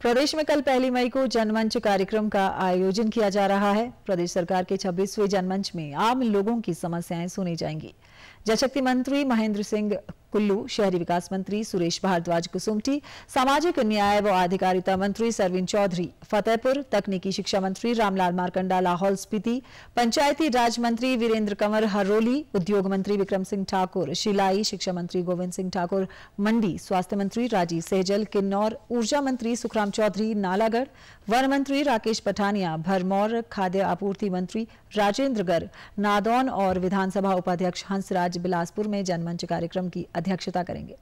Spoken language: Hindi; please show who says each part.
Speaker 1: प्रदेश में कल पहली मई को जनमंच कार्यक्रम का आयोजन किया जा रहा है प्रदेश सरकार के 26वें जनमंच में आम लोगों की समस्याएं सुनी जाएंगी जलशक्ति मंत्री महेंद्र सिंह कुल्लू शहरी विकास मंत्री सुरेश भारद्वाज कुसुमटी सामाजिक न्याय व अधिकारिता मंत्री सरवीन चौधरी फतेहपुर तकनीकी शिक्षा मंत्री रामलाल मारकंडा लाहौल स्पीति पंचायती राज मंत्री वीरेंद्र कंवर हरोली उद्योग मंत्री विक्रम सिंह ठाकुर शिलाई शिक्षा मंत्री गोविंद सिंह ठाकुर मंडी स्वास्थ्य मंत्री राजीव सहजल किन्नौर ऊर्जा मंत्री सुखराम चौधरी नालागढ़ वन मंत्री राकेश पठानिया भरमौर खाद्य आपूर्ति मंत्री राजेंद्र गर्ग नादौन और विधानसभा उपाध्यक्ष हंसराज बिलासपुर में जनमंच कार्यक्रम की अध्यक्षता करेंगे